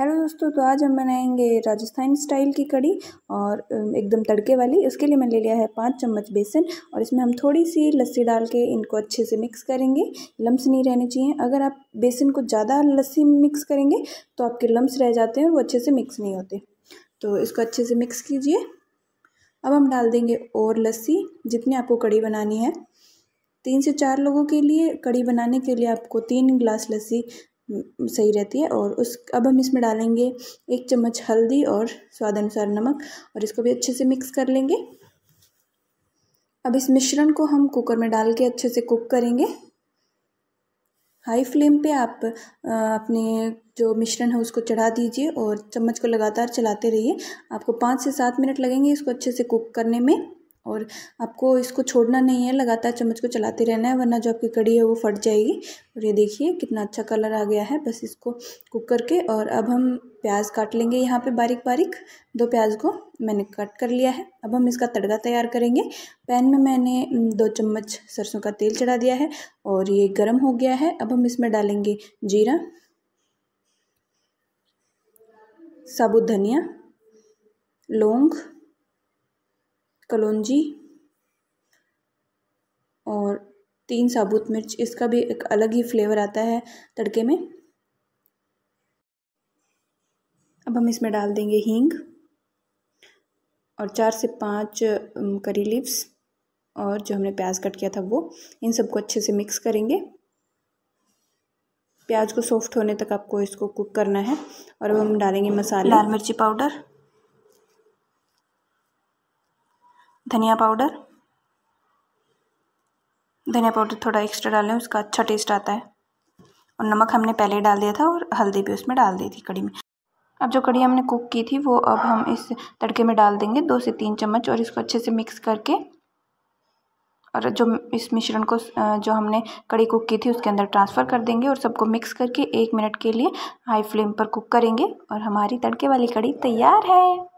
hello दोस्तों तो आज हम बनाएंगे राजस्थान स्टाइल की कड़ी और एकदम तड़के वाली उसके लिए मैंने ले लिया है पाँच चम्मच बेसन और इसमें हम थोड़ी सी लस्सी डाल के इनको अच्छे से मिक्स करेंगे लम्स नहीं रहने चाहिए अगर आप बेसन को ज़्यादा लस्सी मिक्स करेंगे तो आपके लम्स रह जाते हैं वो अच्छे से मिक्स नहीं होते तो इसको अच्छे से मिक्स कीजिए अब हम डाल देंगे और लस्सी जितनी आपको कड़ी बनानी है तीन से चार लोगों के लिए कड़ी बनाने के लिए आपको तीन गिलास लस्सी सही रहती है और उस अब हम इसमें डालेंगे एक चम्मच हल्दी और स्वाद अनुसार नमक और इसको भी अच्छे से मिक्स कर लेंगे अब इस मिश्रण को हम कुकर में डाल के अच्छे से कुक करेंगे हाई फ्लेम पे आप अपने जो मिश्रण है उसको चढ़ा दीजिए और चम्मच को लगातार चलाते रहिए आपको पाँच से सात मिनट लगेंगे इसको अच्छे से कुक करने में और आपको इसको छोड़ना नहीं है लगातार चम्मच को चलाते रहना है वरना जो आपकी कड़ी है वो फट जाएगी और ये देखिए कितना अच्छा कलर आ गया है बस इसको कुक करके और अब हम प्याज काट लेंगे यहाँ पे बारीक बारीक दो प्याज को मैंने कट कर लिया है अब हम इसका तड़का तैयार करेंगे पैन में मैंने दो चम्मच सरसों का तेल चढ़ा दिया है और ये गर्म हो गया है अब हम इसमें डालेंगे जीरा साबुत धनिया लौंग कलौजी और तीन साबुत मिर्च इसका भी एक अलग ही फ्लेवर आता है तड़के में अब हम इसमें डाल देंगे हींग और चार से पाँच करी लीव्स और जो हमने प्याज कट किया था वो इन सबको अच्छे से मिक्स करेंगे प्याज को सॉफ्ट होने तक आपको इसको कुक करना है और अब हम डालेंगे मसाले लाल मिर्ची पाउडर धनिया पाउडर धनिया पाउडर थोड़ा एक्स्ट्रा डालें उसका अच्छा टेस्ट आता है और नमक हमने पहले डाल दिया था और हल्दी भी उसमें डाल दी थी कड़ी में अब जो कड़ी हमने कुक की थी वो अब हम इस तड़के में डाल देंगे दो से तीन चम्मच और इसको अच्छे से मिक्स करके और जो इस मिश्रण को जो हमने कड़ी कुक की थी उसके अंदर ट्रांसफ़र कर देंगे और सबको मिक्स करके एक मिनट के लिए हाई फ्लेम पर कुक करेंगे और हमारी तड़के वाली कड़ी तैयार है